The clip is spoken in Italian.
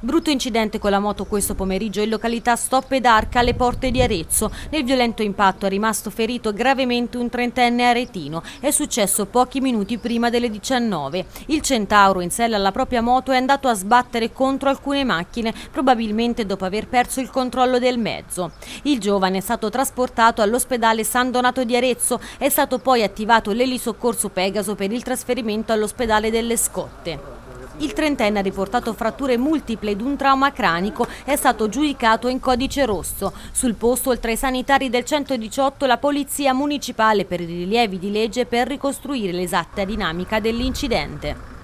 Brutto incidente con la moto questo pomeriggio in località Stoppe d'Arca alle porte di Arezzo. Nel violento impatto è rimasto ferito gravemente un trentenne aretino. È successo pochi minuti prima delle 19. Il Centauro in sella alla propria moto è andato a sbattere contro alcune macchine, probabilmente dopo aver perso il controllo del mezzo. Il giovane è stato trasportato all'ospedale San Donato di Arezzo. È stato poi attivato l'elisoccorso Pegaso per il trasferimento all'ospedale delle Scotte. Il trentenne ha riportato fratture multiple ed un trauma cranico è stato giudicato in codice rosso. Sul posto, oltre ai sanitari del 118, la Polizia Municipale per i rilievi di legge per ricostruire l'esatta dinamica dell'incidente.